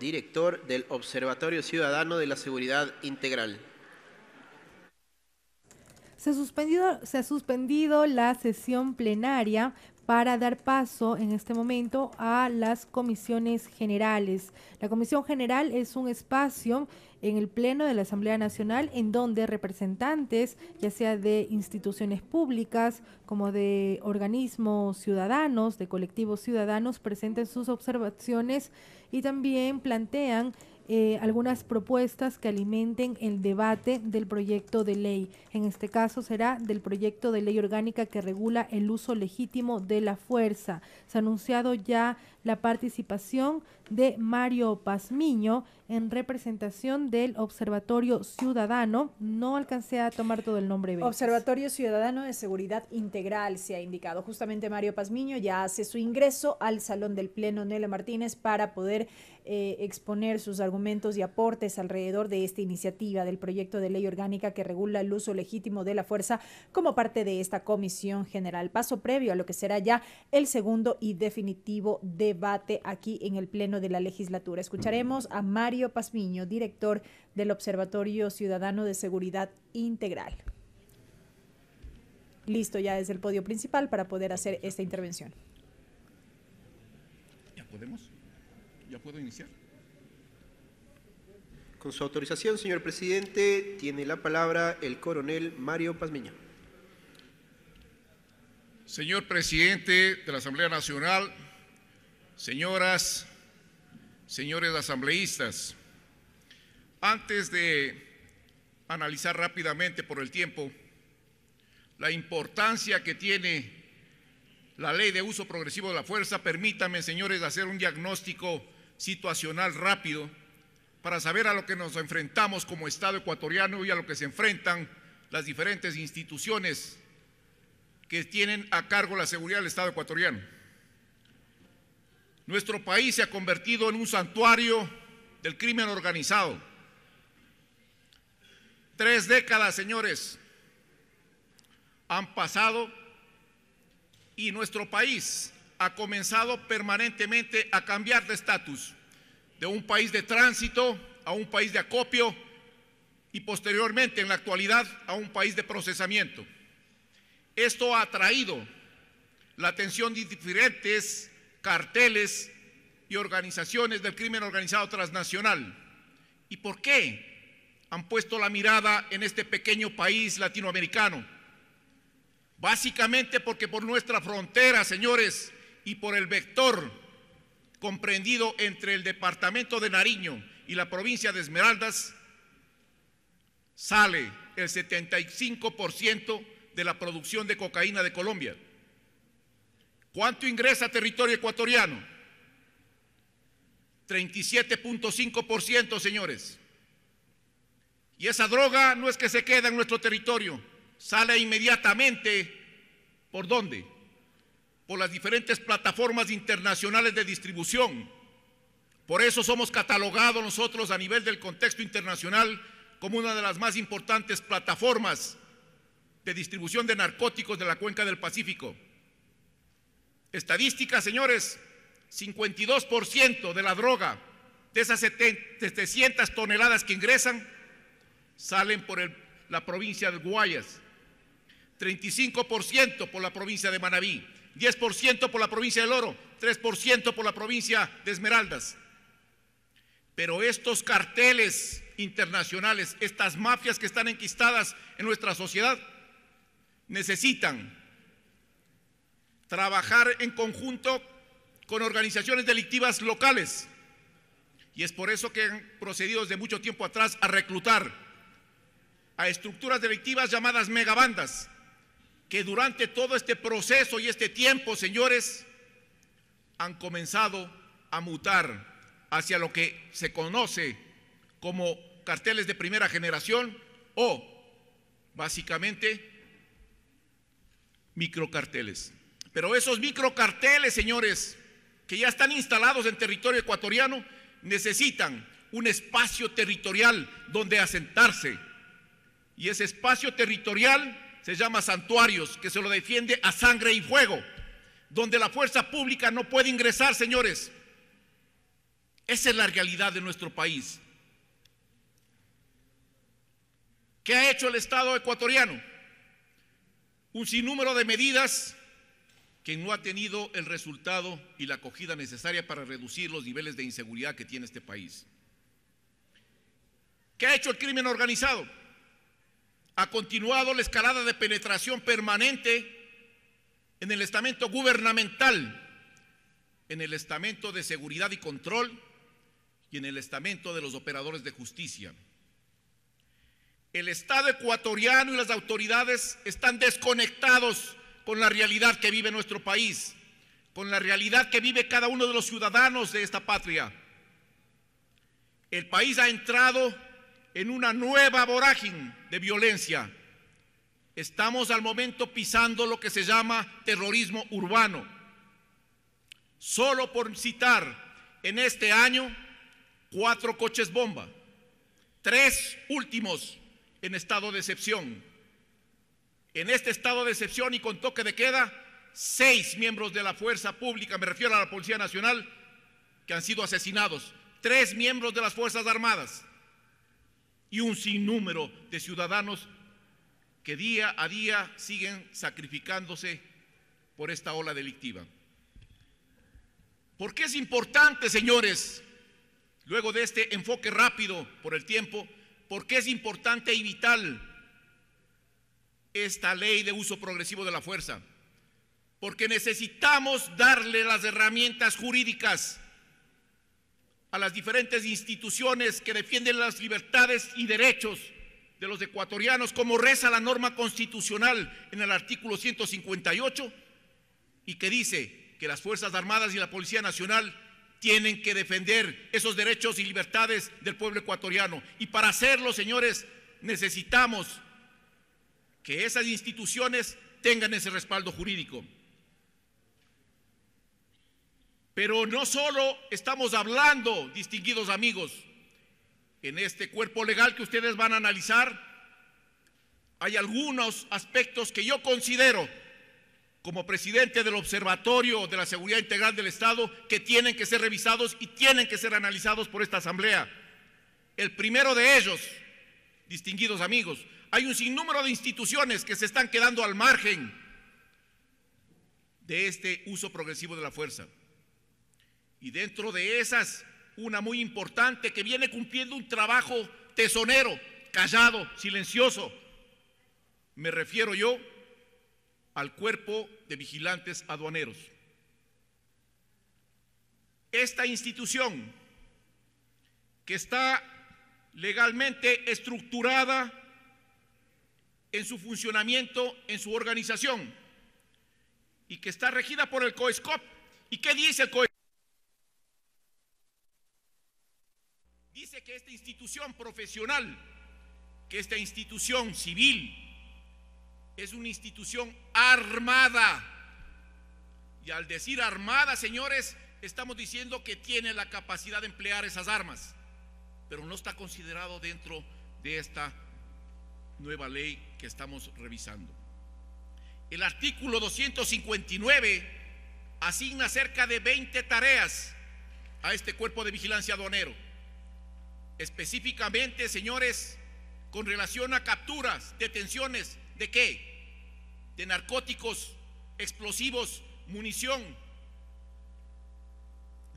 director del Observatorio Ciudadano de la Seguridad Integral. Se, suspendido, se ha suspendido la sesión plenaria para dar paso en este momento a las comisiones generales. La comisión general es un espacio en el Pleno de la Asamblea Nacional, en donde representantes, ya sea de instituciones públicas como de organismos ciudadanos, de colectivos ciudadanos, presenten sus observaciones y también plantean eh, algunas propuestas que alimenten el debate del proyecto de ley. En este caso será del proyecto de ley orgánica que regula el uso legítimo de la fuerza. Se ha anunciado ya la participación de Mario Pazmiño en representación del Observatorio Ciudadano. No alcancé a tomar todo el nombre. Observatorio Ciudadano de Seguridad Integral se ha indicado. Justamente Mario Pazmiño ya hace su ingreso al Salón del Pleno Nela Martínez para poder eh, exponer sus argumentos y aportes alrededor de esta iniciativa del proyecto de ley orgánica que regula el uso legítimo de la fuerza como parte de esta comisión general. Paso previo a lo que será ya el segundo y definitivo debate aquí en el Pleno de la Legislatura. Escucharemos a Mario Pasmiño, director del Observatorio Ciudadano de Seguridad Integral. Listo ya desde el podio principal para poder hacer esta intervención. ¿Ya podemos? ¿Ya puedo iniciar? Con su autorización, señor presidente, tiene la palabra el coronel Mario Pazmeña. Señor presidente de la Asamblea Nacional, señoras, señores asambleístas, antes de analizar rápidamente por el tiempo la importancia que tiene la ley de uso progresivo de la fuerza, permítame, señores, hacer un diagnóstico situacional rápido para saber a lo que nos enfrentamos como Estado ecuatoriano y a lo que se enfrentan las diferentes instituciones que tienen a cargo la seguridad del Estado ecuatoriano. Nuestro país se ha convertido en un santuario del crimen organizado. Tres décadas, señores, han pasado y nuestro país ha comenzado permanentemente a cambiar de estatus de un país de tránsito a un país de acopio y posteriormente en la actualidad a un país de procesamiento. Esto ha atraído la atención de diferentes carteles y organizaciones del crimen organizado transnacional. ¿Y por qué han puesto la mirada en este pequeño país latinoamericano? Básicamente porque por nuestra frontera, señores, y por el vector comprendido entre el departamento de Nariño y la provincia de Esmeraldas, sale el 75% de la producción de cocaína de Colombia. ¿Cuánto ingresa a territorio ecuatoriano? 37.5%, señores. Y esa droga no es que se queda en nuestro territorio, sale inmediatamente. ¿Por dónde? por las diferentes plataformas internacionales de distribución. Por eso somos catalogados nosotros a nivel del contexto internacional como una de las más importantes plataformas de distribución de narcóticos de la cuenca del Pacífico. Estadísticas, señores, 52% de la droga, de esas 700 toneladas que ingresan, salen por la provincia de Guayas, 35% por la provincia de Manabí, 10% por la provincia del Oro, 3% por la provincia de Esmeraldas. Pero estos carteles internacionales, estas mafias que están enquistadas en nuestra sociedad, necesitan trabajar en conjunto con organizaciones delictivas locales. Y es por eso que han procedido desde mucho tiempo atrás a reclutar a estructuras delictivas llamadas megabandas, que durante todo este proceso y este tiempo, señores, han comenzado a mutar hacia lo que se conoce como carteles de primera generación o básicamente microcarteles. Pero esos microcarteles, señores, que ya están instalados en territorio ecuatoriano, necesitan un espacio territorial donde asentarse. Y ese espacio territorial se llama santuarios, que se lo defiende a sangre y fuego, donde la fuerza pública no puede ingresar, señores. Esa es la realidad de nuestro país. ¿Qué ha hecho el Estado ecuatoriano? Un sinnúmero de medidas que no ha tenido el resultado y la acogida necesaria para reducir los niveles de inseguridad que tiene este país. ¿Qué ha hecho el crimen organizado? ha continuado la escalada de penetración permanente en el estamento gubernamental, en el estamento de seguridad y control y en el estamento de los operadores de justicia. El Estado ecuatoriano y las autoridades están desconectados con la realidad que vive nuestro país, con la realidad que vive cada uno de los ciudadanos de esta patria. El país ha entrado en una nueva vorágine de violencia. Estamos al momento pisando lo que se llama terrorismo urbano. Solo por citar en este año cuatro coches bomba, tres últimos en estado de excepción. En este estado de excepción y con toque de queda, seis miembros de la fuerza pública, me refiero a la Policía Nacional, que han sido asesinados, tres miembros de las Fuerzas Armadas y un sinnúmero de ciudadanos que día a día siguen sacrificándose por esta ola delictiva. ¿Por qué es importante, señores, luego de este enfoque rápido por el tiempo, por qué es importante y vital esta ley de uso progresivo de la fuerza? Porque necesitamos darle las herramientas jurídicas a las diferentes instituciones que defienden las libertades y derechos de los ecuatorianos, como reza la norma constitucional en el artículo 158, y que dice que las Fuerzas Armadas y la Policía Nacional tienen que defender esos derechos y libertades del pueblo ecuatoriano. Y para hacerlo, señores, necesitamos que esas instituciones tengan ese respaldo jurídico. Pero no solo estamos hablando, distinguidos amigos, en este cuerpo legal que ustedes van a analizar, hay algunos aspectos que yo considero como presidente del Observatorio de la Seguridad Integral del Estado que tienen que ser revisados y tienen que ser analizados por esta Asamblea. El primero de ellos, distinguidos amigos, hay un sinnúmero de instituciones que se están quedando al margen de este uso progresivo de la fuerza. Y dentro de esas, una muy importante que viene cumpliendo un trabajo tesonero, callado, silencioso. Me refiero yo al cuerpo de vigilantes aduaneros. Esta institución que está legalmente estructurada en su funcionamiento, en su organización, y que está regida por el COESCOP. ¿Y qué dice el COESCOP? que esta institución profesional, que esta institución civil, es una institución armada? Y al decir armada, señores, estamos diciendo que tiene la capacidad de emplear esas armas, pero no está considerado dentro de esta nueva ley que estamos revisando. El artículo 259 asigna cerca de 20 tareas a este cuerpo de vigilancia aduanero específicamente, señores, con relación a capturas, detenciones, ¿de qué? De narcóticos, explosivos, munición,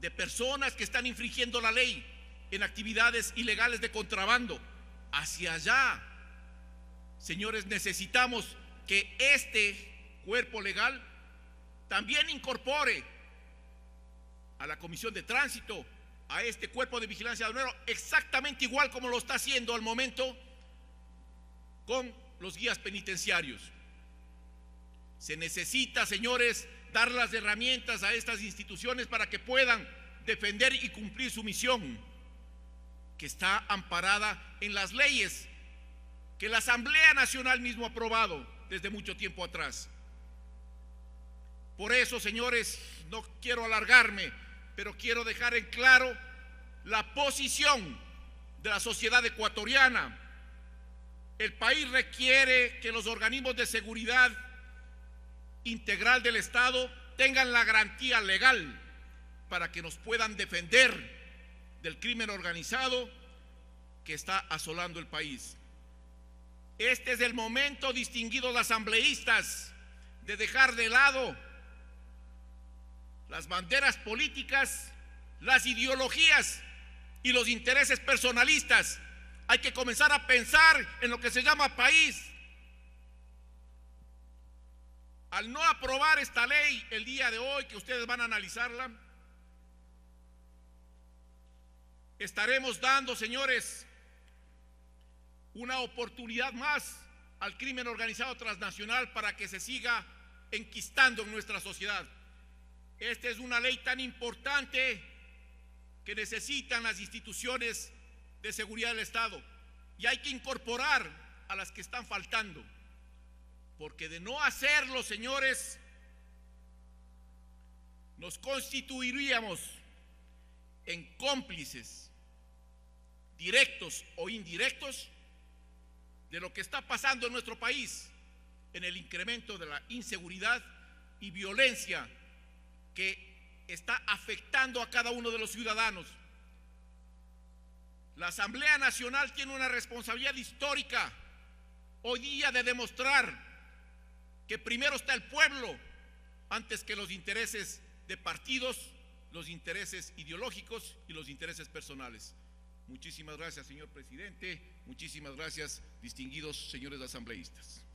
de personas que están infringiendo la ley en actividades ilegales de contrabando. Hacia allá, señores, necesitamos que este cuerpo legal también incorpore a la Comisión de Tránsito, a este cuerpo de vigilancia aduanero exactamente igual como lo está haciendo al momento con los guías penitenciarios. Se necesita, señores, dar las herramientas a estas instituciones para que puedan defender y cumplir su misión, que está amparada en las leyes que la Asamblea Nacional mismo ha aprobado desde mucho tiempo atrás. Por eso, señores, no quiero alargarme, pero quiero dejar en claro la posición de la sociedad ecuatoriana. El país requiere que los organismos de seguridad integral del Estado tengan la garantía legal para que nos puedan defender del crimen organizado que está asolando el país. Este es el momento, distinguidos asambleístas, de dejar de lado las banderas políticas, las ideologías y los intereses personalistas. Hay que comenzar a pensar en lo que se llama país. Al no aprobar esta ley el día de hoy, que ustedes van a analizarla, estaremos dando, señores, una oportunidad más al crimen organizado transnacional para que se siga enquistando en nuestra sociedad. Esta es una ley tan importante que necesitan las instituciones de seguridad del Estado y hay que incorporar a las que están faltando, porque de no hacerlo, señores, nos constituiríamos en cómplices directos o indirectos de lo que está pasando en nuestro país en el incremento de la inseguridad y violencia que está afectando a cada uno de los ciudadanos. La Asamblea Nacional tiene una responsabilidad histórica hoy día de demostrar que primero está el pueblo antes que los intereses de partidos, los intereses ideológicos y los intereses personales. Muchísimas gracias, señor presidente. Muchísimas gracias, distinguidos señores asambleístas.